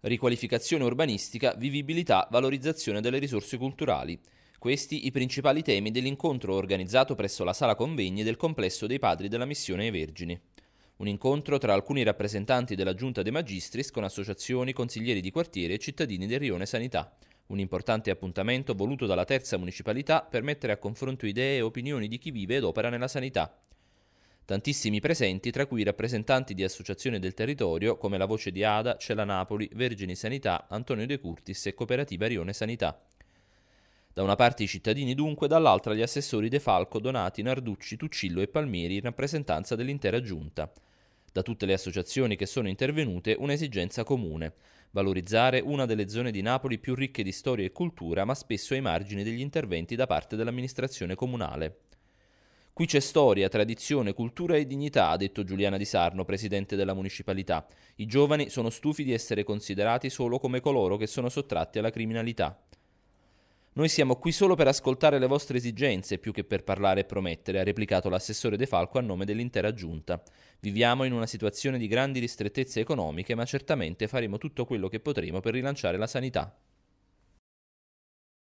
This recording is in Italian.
Riqualificazione urbanistica, vivibilità, valorizzazione delle risorse culturali. Questi i principali temi dell'incontro organizzato presso la sala convegni del complesso dei padri della missione ai Vergini. Un incontro tra alcuni rappresentanti della Giunta dei Magistris con associazioni, consiglieri di quartiere e cittadini del Rione Sanità. Un importante appuntamento voluto dalla terza municipalità per mettere a confronto idee e opinioni di chi vive ed opera nella sanità. Tantissimi presenti, tra cui rappresentanti di associazioni del territorio come La Voce di Ada, Cela Napoli, Vergini Sanità, Antonio De Curtis e Cooperativa Rione Sanità. Da una parte i cittadini dunque, dall'altra gli assessori De Falco, Donati, Narducci, Tuccillo e Palmieri in rappresentanza dell'intera giunta. Da tutte le associazioni che sono intervenute un'esigenza comune, valorizzare una delle zone di Napoli più ricche di storia e cultura ma spesso ai margini degli interventi da parte dell'amministrazione comunale. Qui c'è storia, tradizione, cultura e dignità, ha detto Giuliana Di Sarno, presidente della municipalità. I giovani sono stufi di essere considerati solo come coloro che sono sottratti alla criminalità. Noi siamo qui solo per ascoltare le vostre esigenze più che per parlare e promettere, ha replicato l'assessore De Falco a nome dell'intera giunta. Viviamo in una situazione di grandi ristrettezze economiche, ma certamente faremo tutto quello che potremo per rilanciare la sanità.